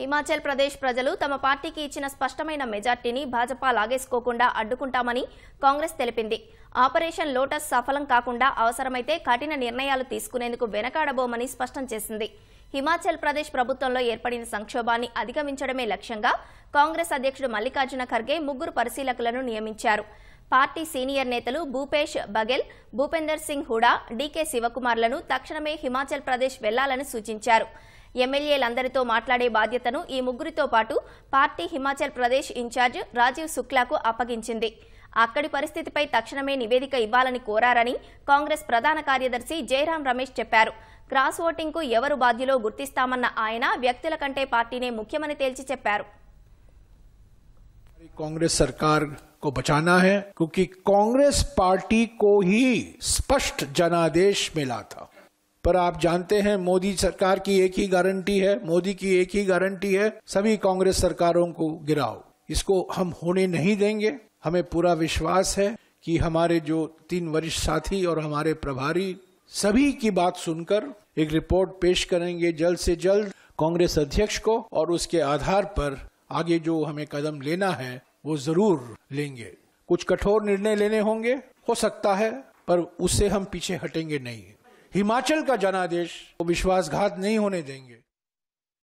హిమాచల్ ప్రదేశ్ ప్రజలు తమ పార్టీకి ఇచ్చిన స్పష్టమైన మెజార్టీని భాజపా లాగేసుకోకుండా అడ్డుకుంటామని కాంగ్రెస్ తెలిపింది ఆపరేషన్ లోటస్ సఫలం కాకుండా అవసరమైతే కఠిన నిర్ణయాలు తీసుకునేందుకు వెనకాడబోమని స్పష్టం చేసింది హిమాచల్ ప్రదేశ్ ప్రభుత్వంలో ఏర్పడిన సంక్షోభాన్ని అధిగమించడమే లక్ష్యంగా కాంగ్రెస్ అధ్యక్షుడు మల్లికార్జున ఖర్గే ముగ్గురు పరిశీలకులను నియమించారు పార్టీ సీనియర్ నేతలు భూపేష్ బఘెల్ భూపేందర్ సింగ్ హుడా డీకే శివకుమార్లను తక్షణమే హిమాచల్ ప్రదేశ్ వెళ్లాలని సూచించారు ఎమ్మెల్యేలందరితో మాట్లాడే బాధ్యతను ఈ ముగ్గురితో పాటు పార్టీ హిమాచల్ ప్రదేశ్ ఇన్ఛార్జ్ రాజీవ్ శుక్లాకు అప్పగించింది అక్కడి పరిస్థితిపై తక్షణమే నివేదిక ఇవ్వాలని కోరారని కాంగ్రెస్ ప్రధాన కార్యదర్శి జయరాం రమేష్ చెప్పారు క్రాస్ ఓటింగ్కు ఎవరు బాధ్యులో గుర్తిస్తామన్న ఆయన వ్యక్తుల కంటే పార్టీనే ముఖ్యమని తేల్చి చెప్పారు కాంగ్రెస్ సర్కార్ को बचाना है क्योंकि कांग्रेस पार्टी को ही स्पष्ट जनादेश मिला था पर आप जानते हैं मोदी सरकार की एक ही गारंटी है मोदी की एक ही गारंटी है सभी कांग्रेस सरकारों को गिराओ इसको हम होने नहीं देंगे हमें पूरा विश्वास है कि हमारे जो तीन वरिष्ठ साथी और हमारे प्रभारी सभी की बात सुनकर एक रिपोर्ट पेश करेंगे जल्द से जल्द कांग्रेस अध्यक्ष को और उसके आधार पर आगे जो हमें कदम लेना है वो जरूर लेंगे कुछ कठोर निर्णय लेने होंगे हो सकता है पर उससे हम पीछे हटेंगे नहीं हिमाचल का जनादेश वो विश्वासघात नहीं होने देंगे